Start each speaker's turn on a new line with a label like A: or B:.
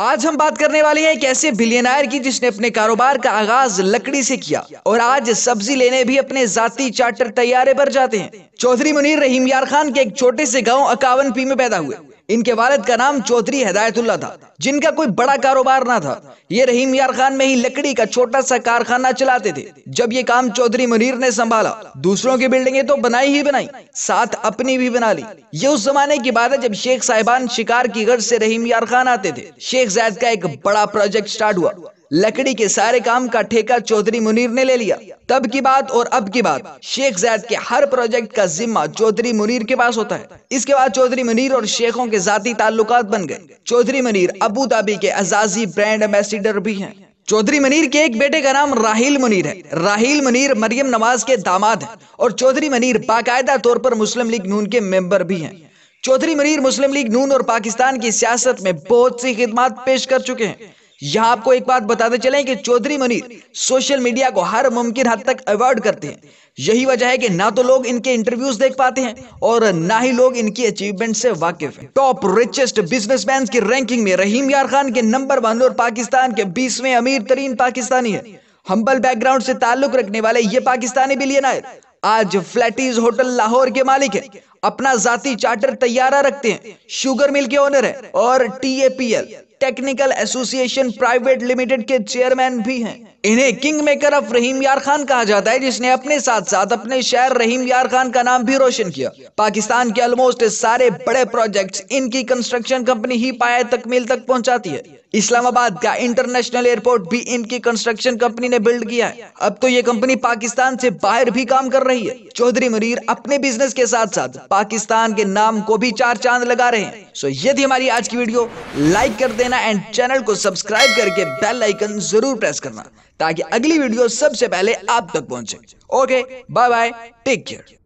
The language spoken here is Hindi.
A: आज हम बात करने वाले हैं एक ऐसे बिलियनायर की जिसने अपने कारोबार का आगाज लकड़ी से किया और आज सब्जी लेने भी अपने जाती चार्टर तैयारे पर जाते हैं चौधरी मुनीर रहीम यार खान के एक छोटे से गांव पी में पैदा हुए इनके वालद का नाम चौधरी हिदायतुल्ला था जिनका कोई बड़ा कारोबार ना था ये रहीम यार खान में ही लकड़ी का छोटा सा कारखाना चलाते थे जब ये काम चौधरी मुनीर ने संभाला दूसरों की बिल्डिंगे तो बनाई ही बनाई साथ अपनी भी बना ली ये उस जमाने की बात है जब शेख साहिबान शिकार की गर्ज से रहीम यार खान आते थे शेख जैद का एक बड़ा प्रोजेक्ट स्टार्ट हुआ लकड़ी के सारे काम का ठेका चौधरी मुनीर ने ले लिया तब की बात और अब की बात शेख जैद के हर प्रोजेक्ट का जिम्मा चौधरी मुनीर के पास होता है इसके बाद चौधरी मुनीर और शेखों के जाती ताल्लुक बन गए चौधरी मुनीर अबू धाबी के अजाजी ब्रांड एम्बेसिडर भी हैं चौधरी मनीर के एक बेटे का नाम राहिल मुनीर है राहिल मुनीर मरियम नवाज के दामाद हैं और चौधरी मनीर बाकायदा तौर पर मुस्लिम लीग नून के मेंबर भी हैं चौधरी मनीर मुस्लिम लीग नून और पाकिस्तान की सियासत में बहुत सी खिदमत पेश कर चुके हैं यहाँ आपको एक बात बताते चलें कि चौधरी मनीर सोशल मीडिया को हर मुमकिन हद तक अवॉइड करते हैं यही वजह है कि ना तो लोग इनके इंटरव्यूज देख पाते हैं और ना ही लोग इनकी अचीवमेंट से वाकिफ हैं। टॉप रिचेस्ट बिजनेसमैन की रैंकिंग में रहीम यार खान के नंबर वन और पाकिस्तान के बीसवें अमीर तरीन पाकिस्तानी है हम्बल बैकग्राउंड से ताल्लुक रखने वाले ये पाकिस्तानी बिलियनर आज फ्लैटीज होटल लाहौर के मालिक है अपना जाती चार्टर तैयारा रखते हैं शुगर मिल के ओनर है और T technical association private limited के चेयरमैन भी हैं इन्हें किंग मेकर ऑफ रहीम यार खान कहा जाता है जिसने अपने साथ साथ अपने शहर रहीम यार खान का नाम भी रोशन किया पाकिस्तान के ऑलमोस्ट सारे बड़े प्रोजेक्ट्स इनकी कंस्ट्रक्शन कंपनी ही पाए तकमील तक पहुंचाती है इस्लामाबाद का इंटरनेशनल एयरपोर्ट भी इनकी कंस्ट्रक्शन कंपनी ने बिल्ड किया है अब तो ये कंपनी पाकिस्तान से बाहर भी काम कर रही है चौधरी मरीर अपने बिजनेस के साथ साथ पाकिस्तान के नाम को भी चार चांद लगा रहे हैं सो ये थी हमारी आज की वीडियो लाइक कर दे देना एंड चैनल को सब्सक्राइब करके बेल आइकन जरूर प्रेस करना ताकि अगली वीडियो सबसे पहले आप तक पहुंचे okay bye bye take care